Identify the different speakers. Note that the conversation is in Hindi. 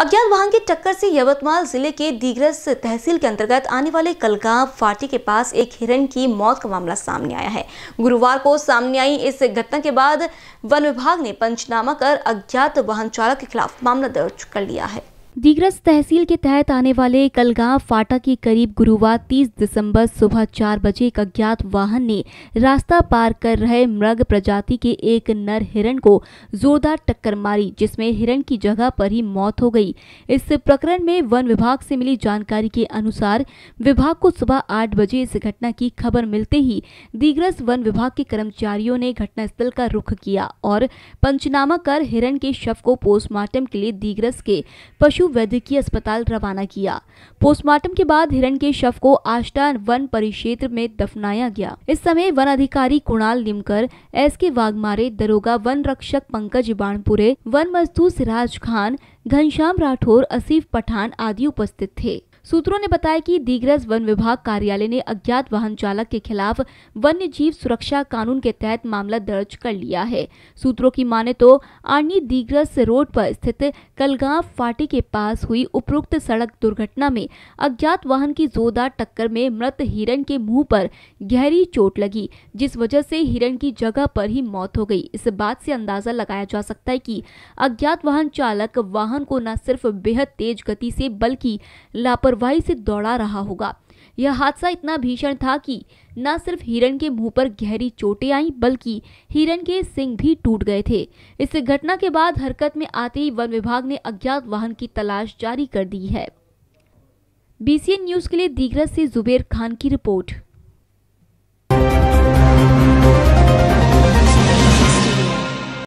Speaker 1: अज्ञात वाहन की टक्कर से यवतमाल जिले के दीग्रस तहसील के अंतर्गत आने वाले कलगांव फाटी के पास एक हिरण की मौत का मामला सामने आया है गुरुवार को सामने आई इस घटना के बाद वन विभाग ने पंचनामा कर अज्ञात वाहन चालक के खिलाफ मामला दर्ज कर लिया है दिग्रस तहसील के तहत आने वाले कलगांव फाटा के करीब गुरुवार 30 दिसंबर सुबह चार बजे एक अज्ञात वाहन ने रास्ता पार कर रहे मृग प्रजाति के एक नर हिरण को जोरदार टक्कर मारी जिसमें हिरण की जगह पर ही मौत हो गई इस प्रकरण में वन विभाग से मिली जानकारी के अनुसार विभाग को सुबह आठ बजे इस घटना की खबर मिलते ही दिग्रस वन विभाग के कर्मचारियों ने घटनास्थल का रुख किया और पंचनामा कर हिरण के शव को पोस्टमार्टम के लिए दिग्रस के पशु वैद्यकीय अस्पताल रवाना किया पोस्टमार्टम के बाद हिरण के शव को आष्टा वन परिक्षेत्र में दफनाया गया इस समय वन अधिकारी कुणाल निमकर एस के वाघमारे दरोगा वन रक्षक पंकज बाणपुरे वन मजदूर सिराज खान घनश्याम राठौर असीफ पठान आदि उपस्थित थे सूत्रों ने बताया कि दिग्रज वन विभाग कार्यालय ने अज्ञात वाहन चालक के खिलाफ वन्य जीव सुरक्षा कानून के तहत मामला दर्ज कर लिया है सूत्रों की माने तो आर्नी दिग्रज रोड पर स्थित कलगांव फाटी के पास हुई उपरोक्त सड़क दुर्घटना में अज्ञात वाहन की जोरदार टक्कर में मृत हिरण के मुंह पर गहरी चोट लगी जिस वजह से हिरण की जगह पर ही मौत हो गई इस बात से अंदाजा लगाया जा सकता है कि अज्ञात वाहन चालक वाहन को न सिर्फ बेहद तेज गति से बल्कि लापरवाही लापरवाही से दौड़ा रहा होगा यह हादसा इतना भीषण था कि न सिर्फ हिरण के मुंह पर गहरी चोटें आईं बल्कि हिरण के सिंग भी टूट गए थे इस घटना के बाद हरकत में आते ही वन विभाग ने अज्ञात वाहन की तलाश जारी कर दी है बीसीएन न्यूज के लिए दीगरज से जुबेर खान की रिपोर्ट